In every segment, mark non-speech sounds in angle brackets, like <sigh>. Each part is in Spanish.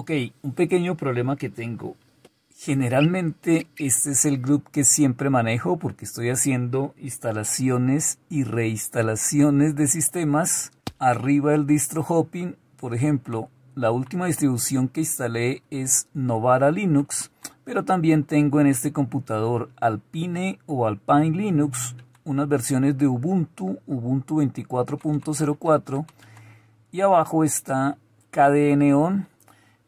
Ok, un pequeño problema que tengo. Generalmente este es el grupo que siempre manejo porque estoy haciendo instalaciones y reinstalaciones de sistemas. Arriba el distro hopping, por ejemplo, la última distribución que instalé es Novara Linux, pero también tengo en este computador Alpine o Alpine Linux, unas versiones de Ubuntu, Ubuntu 24.04 y abajo está KDN On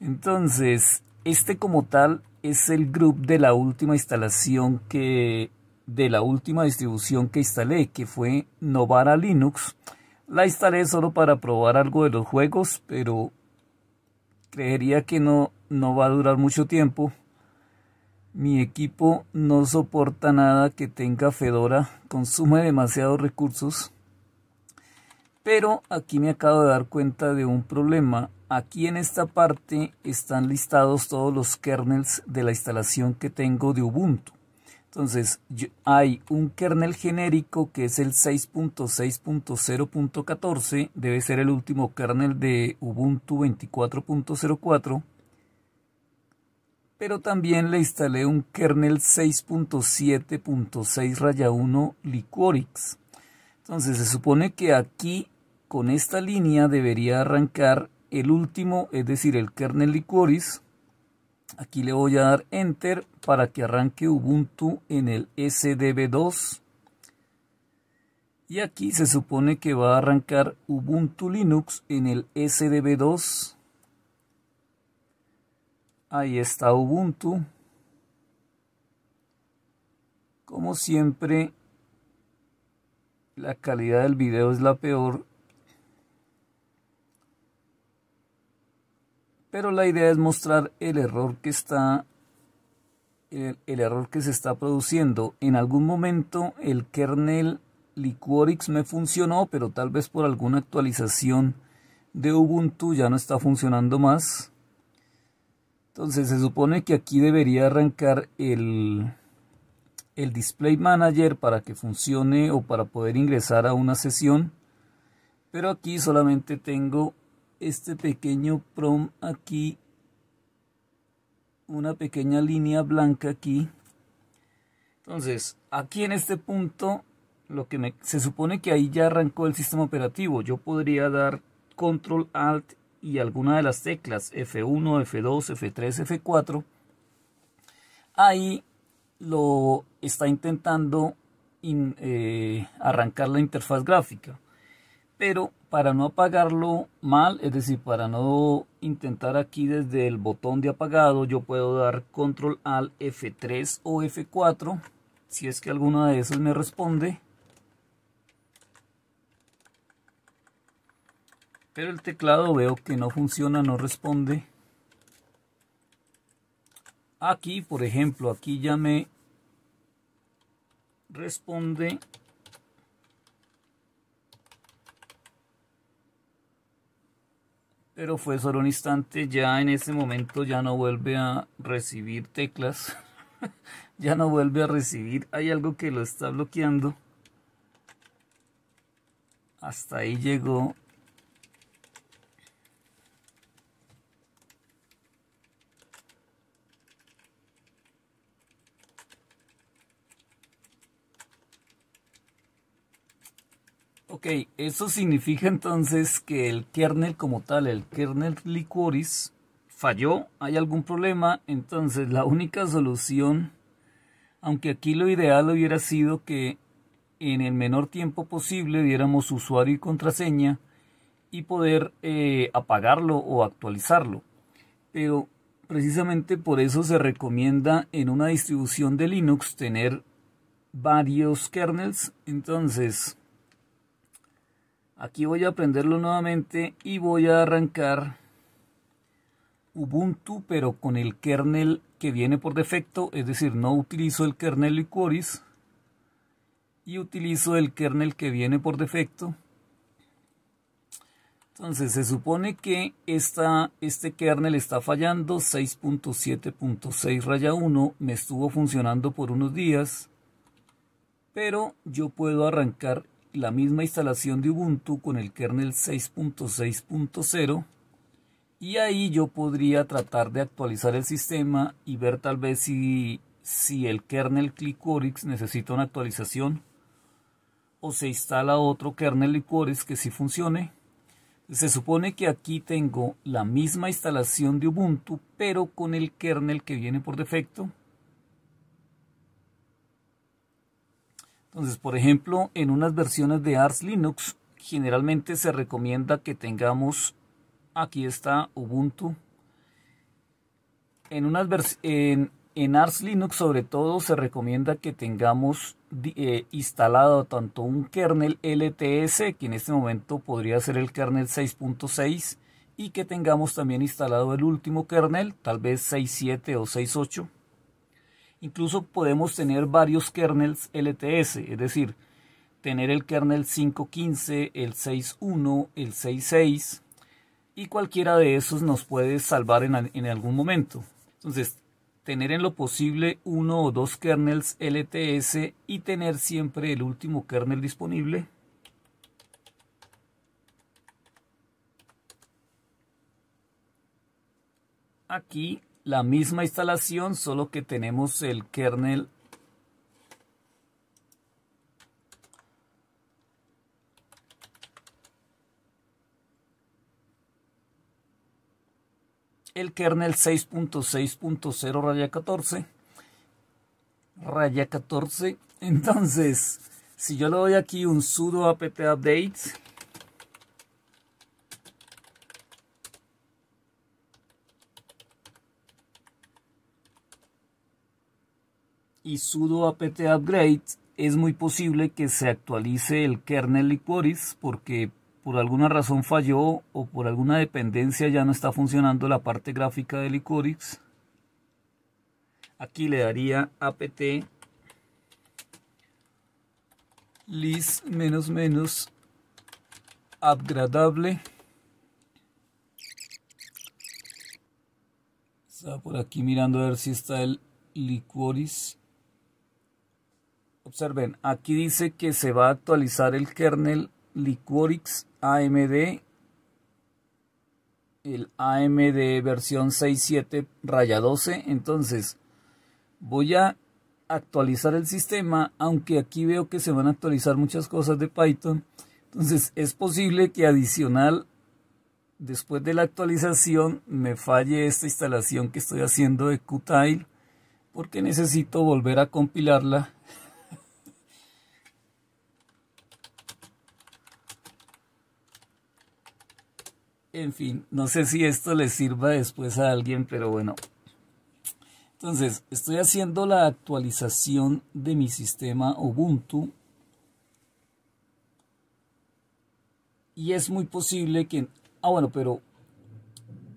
entonces, este como tal es el group de la última instalación que de la última distribución que instalé, que fue Novara Linux. La instalé solo para probar algo de los juegos, pero creería que no, no va a durar mucho tiempo. Mi equipo no soporta nada que tenga Fedora, consume demasiados recursos. Pero aquí me acabo de dar cuenta de un problema. Aquí en esta parte están listados todos los kernels de la instalación que tengo de Ubuntu. Entonces hay un kernel genérico que es el 6.6.0.14, debe ser el último kernel de Ubuntu 24.04, pero también le instalé un kernel 6.7.6 1 Liquorix. Entonces se supone que aquí con esta línea debería arrancar el último, es decir, el kernel liquoris. Aquí le voy a dar enter para que arranque Ubuntu en el SDB2. Y aquí se supone que va a arrancar Ubuntu Linux en el SDB2. Ahí está Ubuntu. Como siempre, la calidad del video es la peor. Pero la idea es mostrar el error que está el, error que se está produciendo. En algún momento el kernel Liquorix me funcionó, pero tal vez por alguna actualización de Ubuntu ya no está funcionando más. Entonces se supone que aquí debería arrancar el el Display Manager para que funcione o para poder ingresar a una sesión. Pero aquí solamente tengo este pequeño prom aquí, una pequeña línea blanca aquí. Entonces, aquí en este punto, lo que me, se supone que ahí ya arrancó el sistema operativo. Yo podría dar Control Alt y alguna de las teclas F1, F2, F3, F4. Ahí lo está intentando eh, arrancar la interfaz gráfica. Pero para no apagarlo mal, es decir, para no intentar aquí desde el botón de apagado, yo puedo dar control al F3 o F4, si es que alguna de esas me responde. Pero el teclado veo que no funciona, no responde. Aquí, por ejemplo, aquí ya me responde pero fue solo un instante, ya en ese momento ya no vuelve a recibir teclas, <laughs> ya no vuelve a recibir, hay algo que lo está bloqueando. Hasta ahí llegó Ok, eso significa entonces que el kernel como tal, el kernel liquoris, falló, hay algún problema, entonces la única solución, aunque aquí lo ideal hubiera sido que en el menor tiempo posible diéramos usuario y contraseña y poder eh, apagarlo o actualizarlo. Pero precisamente por eso se recomienda en una distribución de Linux tener varios kernels, entonces Aquí voy a aprenderlo nuevamente y voy a arrancar Ubuntu pero con el kernel que viene por defecto, es decir, no utilizo el kernel Liquoris y utilizo el kernel que viene por defecto. Entonces se supone que este kernel está fallando, 6.7.6 raya 1 me estuvo funcionando por unos días, pero yo puedo arrancar la misma instalación de Ubuntu con el kernel 6.6.0 y ahí yo podría tratar de actualizar el sistema y ver tal vez si, si el kernel Clicorix necesita una actualización o se instala otro kernel Clicorix que sí funcione. Se supone que aquí tengo la misma instalación de Ubuntu pero con el kernel que viene por defecto Entonces, por ejemplo, en unas versiones de Ars Linux, generalmente se recomienda que tengamos, aquí está Ubuntu, en, en, Ars Linux sobre todo se recomienda que tengamos eh, instalado tanto un kernel LTS, que en este momento podría ser el kernel 6.6, y que tengamos también instalado el último kernel, tal vez 6.7 o 6.8 Incluso podemos tener varios kernels LTS, es decir, tener el kernel 5.15, el 6.1, el 6.6 y cualquiera de esos nos puede salvar en, algún momento. Entonces, tener en lo posible uno o dos kernels LTS y tener siempre el último kernel disponible. Aquí la misma instalación, solo que tenemos el kernel el kernel 6.6.0 raya 14 raya 14 entonces si yo le doy aquí un sudo apt update y sudo apt upgrade, es muy posible que se actualice el kernel liquoris porque por alguna razón falló o por alguna dependencia ya no está funcionando la parte gráfica de liquoris. Aquí le daría apt list menos menos upgradable por aquí mirando a ver si está el liquoris Observen, aquí dice que se va a actualizar el kernel Liquorix AMD, el AMD versión 6.7 raya 12. Entonces, voy a actualizar el sistema, aunque aquí veo que se van a actualizar muchas cosas de Python. Entonces, es posible que adicional, después de la actualización, me falle esta instalación que estoy haciendo de Qtile, porque necesito volver a compilarla En fin, no sé si esto le sirva después a alguien, pero bueno. Entonces, estoy haciendo la actualización de mi sistema Ubuntu. Y es muy posible que... Ah, bueno, pero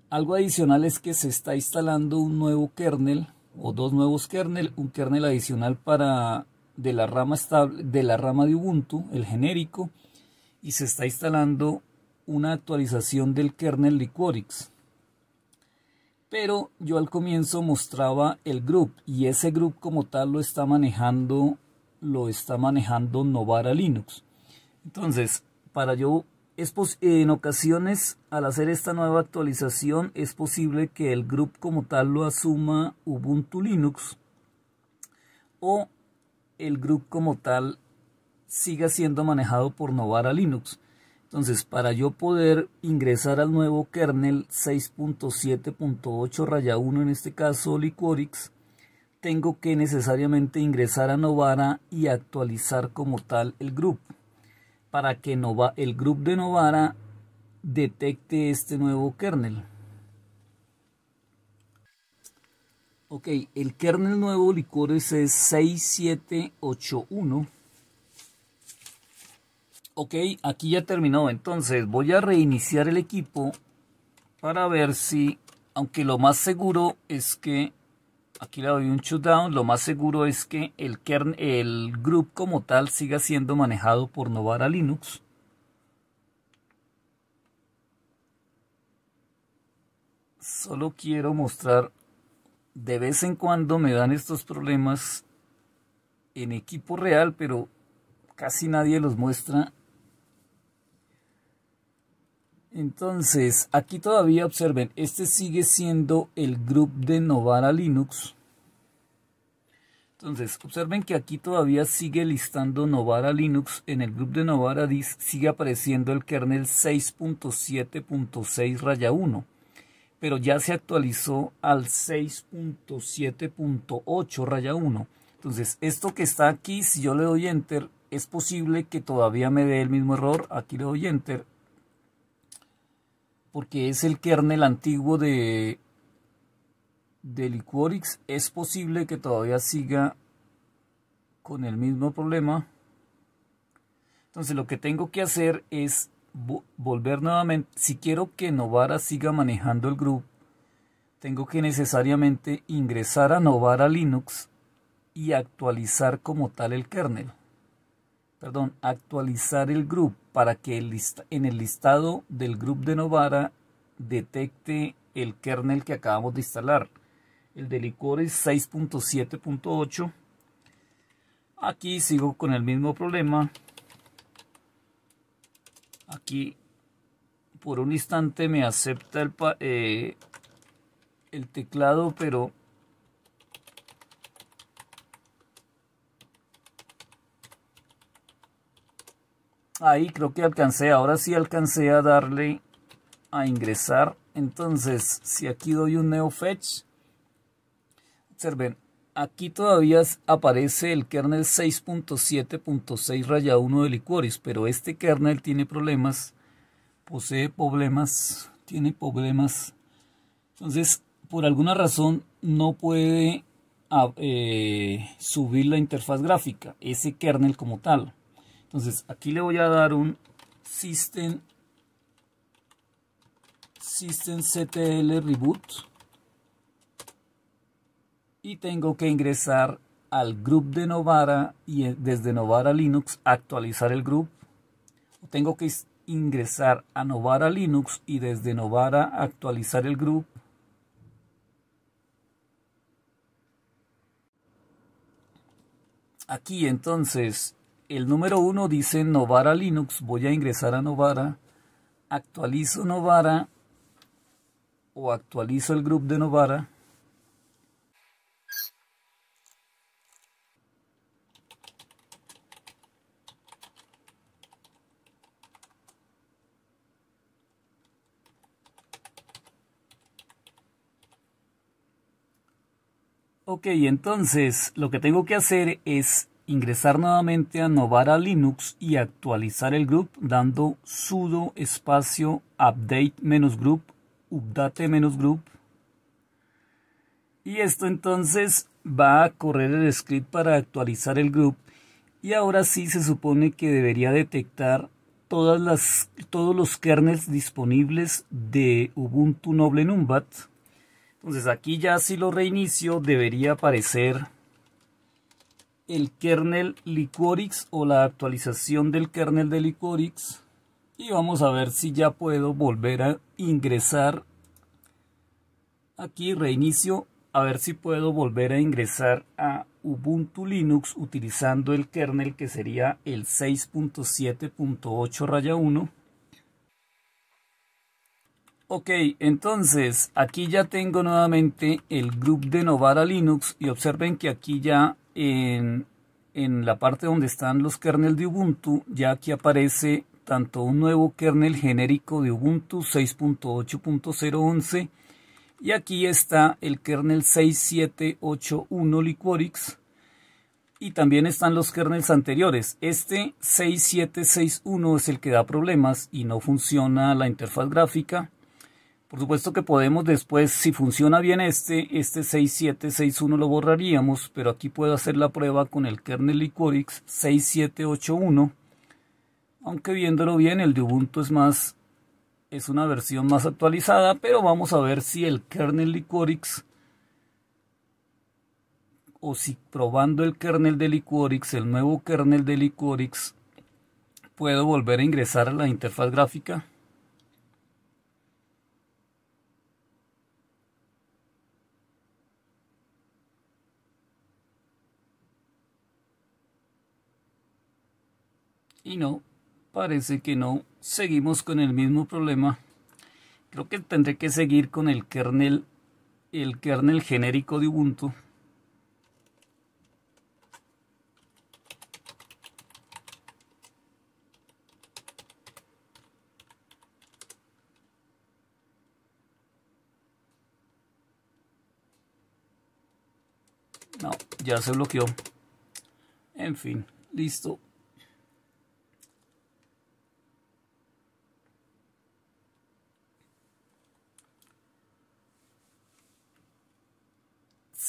algo adicional es que se está instalando un nuevo kernel o dos nuevos kernel, un kernel adicional para de la rama estable de la rama de Ubuntu, el genérico, y se está instalando una actualización del kernel Liquorix. Pero yo al comienzo mostraba el group y ese group como tal lo está manejando lo está manejando Novara Linux. Entonces, para yo es en ocasiones al hacer esta nueva actualización es posible que el group como tal lo asuma Ubuntu Linux o el group como tal siga siendo manejado por Novara Linux. Entonces, para yo poder ingresar al nuevo kernel 6.7.8 raya 1, en este caso Liquorix, tengo que necesariamente ingresar a Novara y actualizar como tal el group para que el group de Novara detecte este nuevo kernel. Ok, el kernel nuevo Liquorix es 6781 Ok, aquí ya terminó. Entonces voy a reiniciar el equipo para ver si, aunque lo más seguro es que, aquí le doy un shutdown, lo más seguro es que el, el group como tal siga siendo manejado por Novara Linux. Solo quiero mostrar, de vez en cuando me dan estos problemas en equipo real, pero casi nadie los muestra entonces, aquí todavía observen, este sigue siendo el grupo de Novara Linux. Entonces, observen que aquí todavía sigue listando Novara Linux. En el grupo de Novara Disk sigue apareciendo el kernel 6.7.6 raya 1. Pero ya se actualizó al 6.7.8 raya 1. Entonces, esto que está aquí, si yo le doy enter, es posible que todavía me dé el mismo error. Aquí le doy enter porque es el kernel antiguo de, de Liquorix, es posible que todavía siga con el mismo problema. Entonces lo que tengo que hacer es volver nuevamente, si quiero que Novara siga manejando el grupo, tengo que necesariamente ingresar a Novara Linux y actualizar como tal el kernel. Perdón, actualizar el grupo para que en el listado del grupo de Novara detecte el kernel que acabamos de instalar. El de licores 6.7.8. Aquí sigo con el mismo problema. Aquí por un instante me acepta el, eh, el teclado, pero ahí creo que alcancé, ahora sí alcancé a darle a ingresar. Entonces, si aquí doy un neo fetch, observen, aquí todavía aparece el kernel 6.7.6 raya 1 de Liquoris, pero este kernel tiene problemas, posee problemas, tiene problemas. Entonces, por alguna razón no puede ah, eh, subir la interfaz gráfica, ese kernel como tal. Entonces, aquí le voy a dar un System, systemctl Reboot. Y tengo que ingresar al group de Novara y eh, desde Novara Linux actualizar el group. Tengo que ingresar a Novara Linux y desde Novara actualizar el group. Aquí entonces el número uno dice Novara Linux. Voy a ingresar a Novara. Actualizo Novara o actualizo el grupo de Novara. Ok, entonces lo que tengo que hacer es ingresar nuevamente a Novara Linux y actualizar el group dando sudo espacio update-group, update-group. Y esto entonces va a correr el script para actualizar el group y ahora sí se supone que debería detectar todas las, todos los kernels disponibles de Ubuntu Noble Numbat. Entonces aquí ya si lo reinicio debería aparecer el kernel Licorix o la actualización del kernel de Licorix y vamos a ver si ya puedo volver a ingresar aquí reinicio a ver si puedo volver a ingresar a Ubuntu Linux utilizando el kernel que sería el 6.7.8 raya 1 Ok, entonces aquí ya tengo nuevamente el grupo de Novara Linux y observen que aquí ya en, la parte donde están los kernels de Ubuntu, ya aquí aparece tanto un nuevo kernel genérico de Ubuntu 6.8.011 y aquí está el kernel 6781 Liquorix y también están los kernels anteriores. Este 6761 es el que da problemas y no funciona la interfaz gráfica. Por supuesto que podemos después, si funciona bien este, este 6761 lo borraríamos, pero aquí puedo hacer la prueba con el kernel Licorix 6781. Aunque viéndolo bien, el de Ubuntu es más es una versión más actualizada, pero vamos a ver si el kernel Licorix o si probando el kernel de Licorix, el nuevo kernel de Licorix, puedo volver a ingresar a la interfaz gráfica. Y no, parece que no. Seguimos con el mismo problema. Creo que tendré que seguir con el kernel, el kernel genérico de Ubuntu. No, ya se bloqueó. En fin, listo.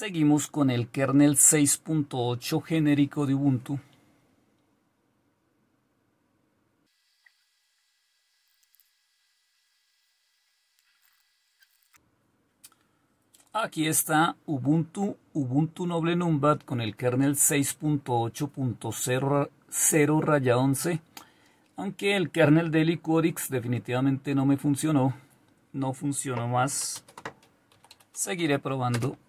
Seguimos con el kernel 6.8 genérico de Ubuntu. Aquí está Ubuntu, Ubuntu Noble Numbat con el kernel 6.8.0 11. Aunque el kernel de Liquorix definitivamente no me funcionó, no funcionó más. Seguiré probando